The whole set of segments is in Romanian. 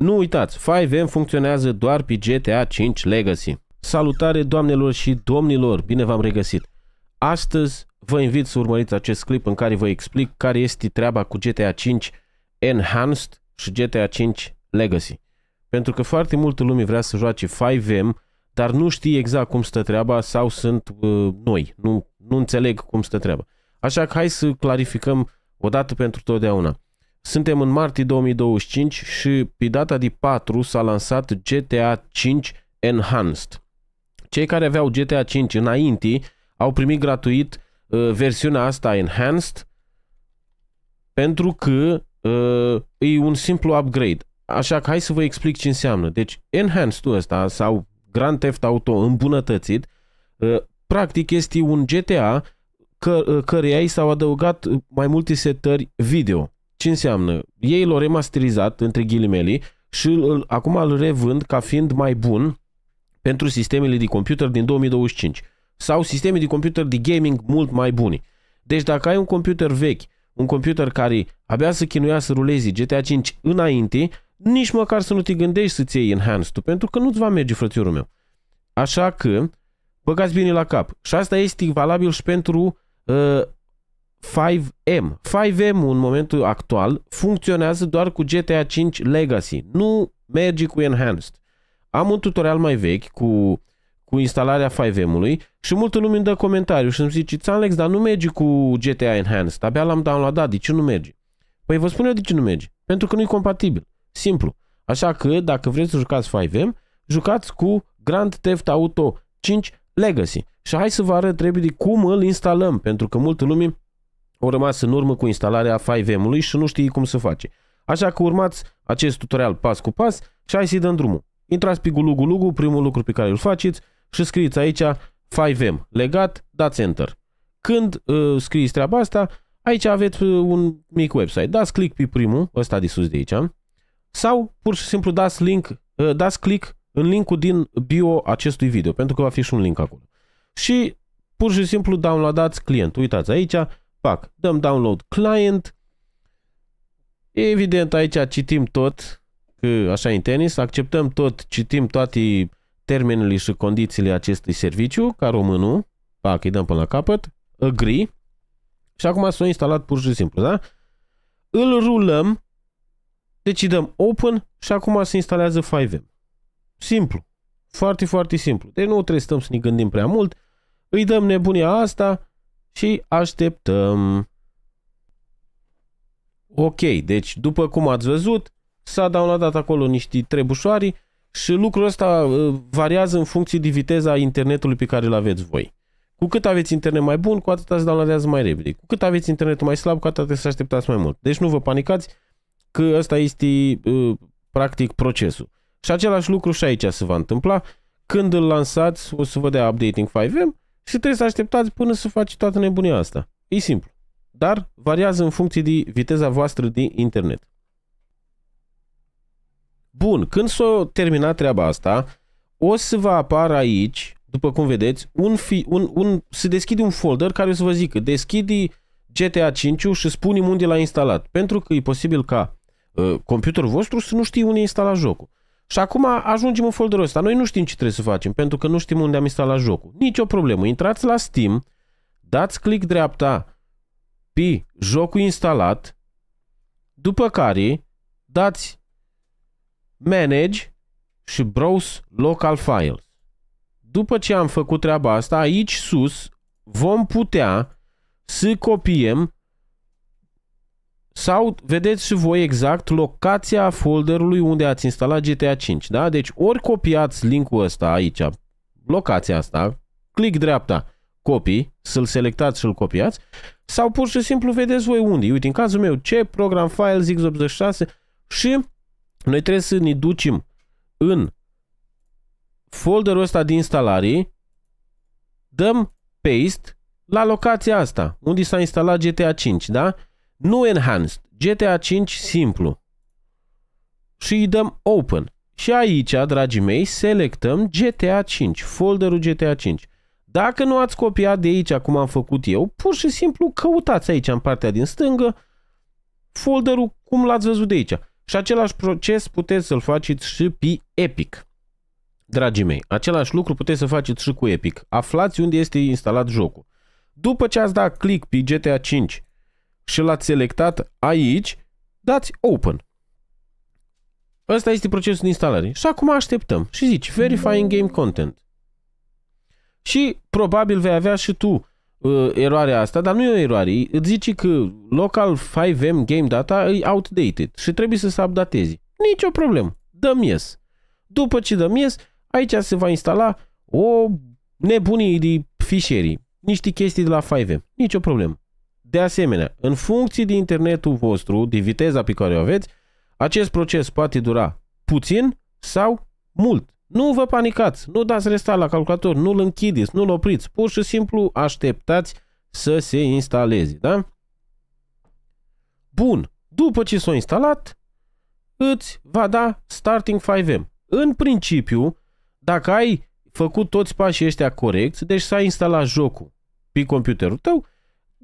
Nu uitați, 5M funcționează doar pe GTA 5 Legacy. Salutare doamnelor și domnilor, bine v-am regăsit! Astăzi vă invit să urmăriți acest clip în care vă explic care este treaba cu GTA 5 Enhanced și GTA 5 Legacy. Pentru că foarte multă lume vrea să joace 5M, dar nu știe exact cum stă treaba sau sunt uh, noi, nu, nu înțeleg cum stă treaba. Așa că hai să clarificăm odată pentru totdeauna. Suntem în martie 2025 și pe data de 4 s-a lansat GTA 5 Enhanced. Cei care aveau GTA 5 înainte au primit gratuit uh, versiunea asta Enhanced pentru că uh, e un simplu upgrade. Așa că hai să vă explic ce înseamnă. Deci Enhanced-ul ăsta sau Grand Theft Auto îmbunătățit uh, practic este un GTA că, uh, căreia i s-au adăugat mai multe setări video ce înseamnă? Ei l-au remasterizat, între ghilimele, și îl, acum îl revând ca fiind mai bun pentru sistemele de computer din 2025 sau sisteme de computer de gaming mult mai bune. Deci dacă ai un computer vechi, un computer care abia să chinuia să rulezi GTA 5 înainte, nici măcar să nu te gândești să-ți iei enhanced pentru că nu-ți va merge, frățiorul meu. Așa că, băgați bine la cap. Și asta este valabil și pentru uh, 5M. 5M în momentul actual funcționează doar cu GTA 5 Legacy. Nu merge cu Enhanced. Am un tutorial mai vechi cu, cu instalarea 5M-ului și multă lume îmi dă comentariu și îmi zice Alex, dar nu merge cu GTA Enhanced. Abia l-am downloadat, de ce nu merge? Păi vă spun eu de ce nu merge. Pentru că nu e compatibil. Simplu. Așa că, dacă vreți să jucați 5M, jucați cu Grand Theft Auto 5 Legacy. Și hai să vă arăt repede cum îl instalăm, pentru că multă lume au rămas în urmă cu instalarea 5M-ului și nu știi cum să face. Așa că urmați acest tutorial pas cu pas și hai să-i dăm drumul. Intrați pe Gulugu Lugu, primul lucru pe care îl faceți și scrieți aici 5M, legat, dați Enter. Când uh, scrieți treaba asta, aici aveți uh, un mic website. Dați click pe primul, ăsta de sus de aici, sau pur și simplu dați, link, uh, dați click în linkul din bio acestui video, pentru că va fi și un link acolo. Și pur și simplu downloadați clientul. Uitați aici, Pac, dăm download client. Evident, aici citim tot, că așa în tenis, acceptăm tot, citim toate termenele și condițiile acestui serviciu, ca românul. Pac, îi dăm până la capăt. Agree. Și acum s-a instalat pur și simplu, da? Îl rulăm, deci dăm open și acum se instalează 5M. Simplu. Foarte, foarte simplu. Deci nu trebuie să stăm să ne gândim prea mult. Îi dăm nebunia asta, și așteptăm. Ok, deci după cum ați văzut, s-a downloadat acolo niște trebușoari și lucrul ăsta uh, variază în funcție de viteza internetului pe care îl aveți voi. Cu cât aveți internet mai bun, cu atât se downloadează mai repede. Cu cât aveți internetul mai slab, cu atât trebuie să așteptați mai mult. Deci nu vă panicați că ăsta este uh, practic procesul. Și același lucru și aici se va întâmpla. Când îl lansați, o să vă dea updating 5M și trebuie să așteptați până să faci toată nebunia asta. E simplu. Dar variază în funcție de viteza voastră de internet. Bun, când s o terminat treaba asta, o să vă apară aici, după cum vedeți, un fi, un, un, se deschide un folder care o să vă zică deschide GTA 5 și spune unde l-a instalat. Pentru că e posibil ca uh, computerul vostru să nu știe unde instala jocul. Și acum ajungem în folderul ăsta. Noi nu știm ce trebuie să facem, pentru că nu știm unde am instalat jocul. Nici o problemă. Intrați la Steam, dați click dreapta pe jocul instalat, după care dați Manage și Browse Local Files. După ce am făcut treaba asta, aici sus vom putea să copiem sau vedeți și voi exact locația folderului unde ați instalat GTA 5, da? Deci ori copiați linkul ăsta aici, locația asta, click dreapta, copii, să-l selectați și-l copiați, sau pur și simplu vedeți voi unde. Uite, în cazul meu, ce program files x86 și noi trebuie să ne ducem în folderul ăsta de instalare, dăm paste la locația asta, unde s-a instalat GTA 5, da? Nu enhanced. GTA 5 simplu. Și îi dăm open. Și aici, dragii mei, selectăm GTA 5, folderul GTA 5. Dacă nu ați copiat de aici, cum am făcut eu, pur și simplu căutați aici, în partea din stângă, folderul cum l-ați văzut de aici. Și același proces puteți să-l faceți și pe Epic. Dragii mei, același lucru puteți să faceți și cu Epic. Aflați unde este instalat jocul. După ce ați dat click pe GTA 5 și l-ați selectat aici, dați Open. Ăsta este procesul de instalare. Și acum așteptăm. Și zici Verifying Game Content. Și probabil vei avea și tu uh, eroarea asta, dar nu e o eroare. Îți zici că local 5M game data e outdated și trebuie să se updatezi. Nici o problemă. Dăm yes. După ce dăm yes, aici se va instala o nebunie de fișierii. Niște chestii de la 5M. Nici o problemă. De asemenea, în funcție de internetul vostru, de viteza pe care o aveți, acest proces poate dura puțin sau mult. Nu vă panicați, nu dați resta la calculator, nu-l închideți, nu-l opriți, pur și simplu așteptați să se instaleze, da? Bun, după ce s-a instalat, îți va da Starting 5M. În principiu, dacă ai făcut toți pașii ăștia corecți, deci s-a instalat jocul pe computerul tău,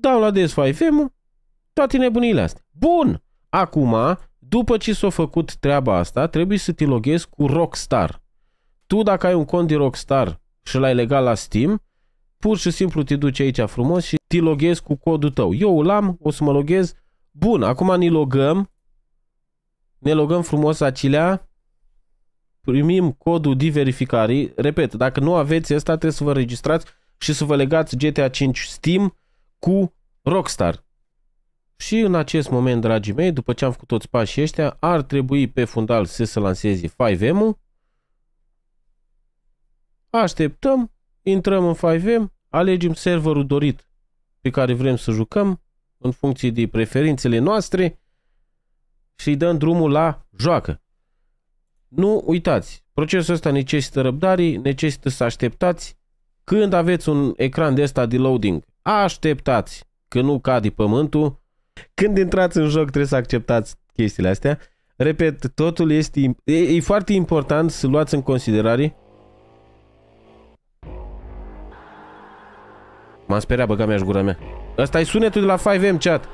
dau la desfaifemul toate nebunile astea. Bun! Acum, după ce s-a făcut treaba asta, trebuie să te loghezi cu Rockstar. Tu, dacă ai un cont de Rockstar și l-ai legat la Steam, pur și simplu te duci aici frumos și te loghezi cu codul tău. Eu îl am, o să mă loghez. Bun, acum ne logăm. Ne logăm frumos acelea. Primim codul de verificare. Repet, dacă nu aveți asta, trebuie să vă registrați și să vă legați GTA 5 Steam cu Rockstar. Și în acest moment, dragii mei, după ce am făcut toți pașii ăștia, ar trebui pe fundal să se lanseze 5M-ul. Așteptăm, intrăm în 5M, alegem serverul dorit pe care vrem să jucăm în funcție de preferințele noastre și îi dăm drumul la joacă. Nu uitați, procesul ăsta necesită răbdare, necesită să așteptați. Când aveți un ecran de ăsta de loading, așteptați că nu cade pământul. Când intrați în joc trebuie să acceptați chestiile astea. Repet, totul este... E, e foarte important să luați în considerare M-am speriat, băga mea gura mea. Ăsta e sunetul de la 5M chat.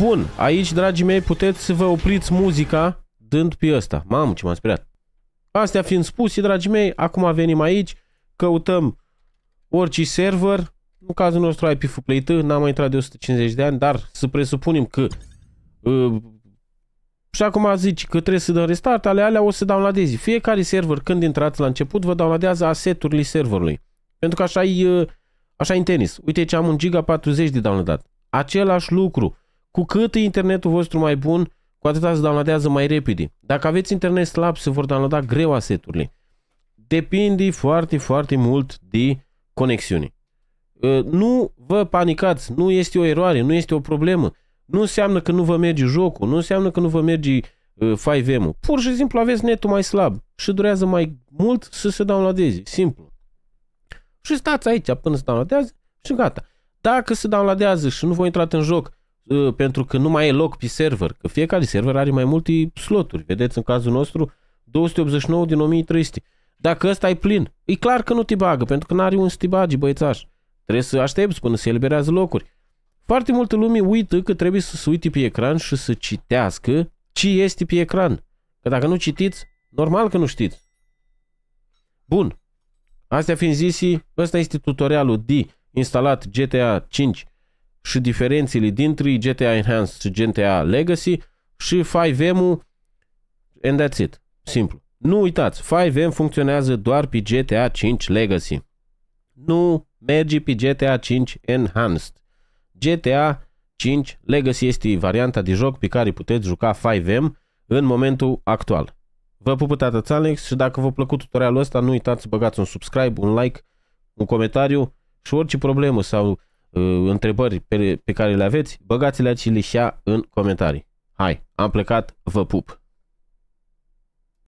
Bun, aici, dragii mei, puteți să vă opriți muzica ascultând pe ăsta. Mamă, ce m-am speriat. Astea fiind spuse, dragii mei, acum venim aici, căutăm orice server. În cazul nostru ai fu Play n-am mai intrat de 150 de ani, dar să presupunem că... Uh, și acum zici că trebuie să dăm restart, ale alea o să downloadezi. Fiecare server, când intrați la început, vă downloadează asset-urile serverului. Pentru că așa e, uh, așa în tenis. Uite ce am un giga 40 de downloadat. Același lucru. Cu cât e internetul vostru mai bun, cu atâta se downloadează mai repede. Dacă aveți internet slab, se vor downloada greu aseturile. Depinde foarte, foarte mult de conexiune. Ă, nu vă panicați, nu este o eroare, nu este o problemă. Nu înseamnă că nu vă merge jocul, nu înseamnă că nu vă merge 5M-ul. Ă, Pur și simplu aveți netul mai slab și durează mai mult să se downloadeze. Simplu. Și stați aici până se downloadează și gata. Dacă se downloadează și nu vă intrați în joc Uh, pentru că nu mai e loc pe server, că fiecare server are mai multe sloturi. Vedeți, în cazul nostru, 289 din 1300. Dacă ăsta e plin, e clar că nu te bagă, pentru că n-are un să te bagi, băiețaș. Trebuie să aștepți până se eliberează locuri. Foarte multă lume uită că trebuie să se uite pe ecran și să citească ce este pe ecran. Că dacă nu citiți, normal că nu știți. Bun. Astea fiind zise, ăsta este tutorialul de instalat GTA 5 și diferențele dintre GTA Enhanced și GTA Legacy și 5M-ul and that's it. Simplu. Nu uitați, 5M funcționează doar pe GTA 5 Legacy. Nu merge pe GTA 5 Enhanced. GTA 5 Legacy este varianta de joc pe care puteți juca 5M în momentul actual. Vă pupă tata Alex și dacă v-a plăcut tutorialul ăsta, nu uitați să băgați un subscribe, un like, un comentariu și orice problemă sau Uh, întrebări pe, pe care le aveți, băgați-le aici și în comentarii. Hai, am plecat, vă pup!